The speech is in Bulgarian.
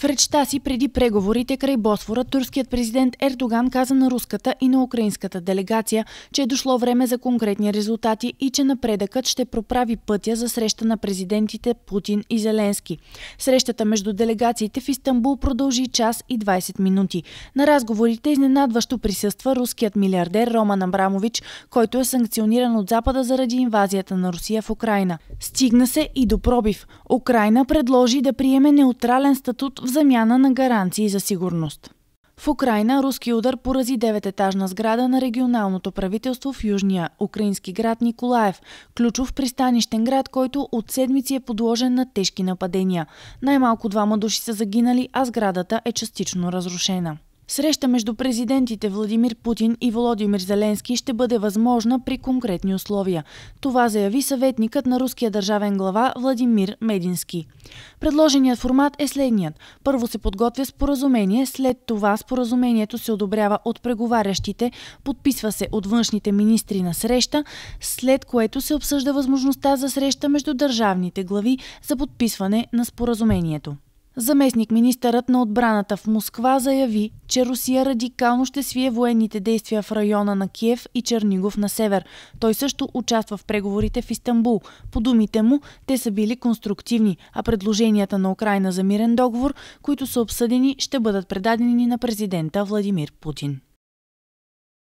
В речта си преди преговорите край Босфора, турският президент Ердоган каза на руската и на украинската делегация, че е дошло време за конкретни резултати и че напредъкът ще проправи пътя за среща на президентите Путин и Зеленски. Срещата между делегациите в Истанбул продължи час и 20 минути. На разговорите изненадващо присъства руският милиардер Роман Абрамович, който е санкциониран от Запада заради инвазията на Русия в Украина. Стигна се и до пробив. Украина предложи да приеме неутрален статут в замяна на гаранции за сигурност. В Украина руски удар порази девететажна етажна сграда на регионалното правителство в южния украински град Николаев, ключов пристанищен град, който от седмици е подложен на тежки нападения. Най-малко двама души са загинали, а сградата е частично разрушена. Среща между президентите Владимир Путин и Володимир Зеленски ще бъде възможна при конкретни условия. Това заяви съветникът на руския държавен глава Владимир Медински. Предложеният формат е следният. Първо се подготвя споразумение, след това споразумението се одобрява от преговарящите, подписва се от външните министри на среща, след което се обсъжда възможността за среща между държавните глави за подписване на споразумението. Заместник министърът на отбраната в Москва заяви, че Русия радикално ще свие военните действия в района на Киев и Чернигов на север. Той също участва в преговорите в Истанбул. По думите му, те са били конструктивни, а предложенията на Украина за мирен договор, които са обсъдени, ще бъдат предадени на президента Владимир Путин.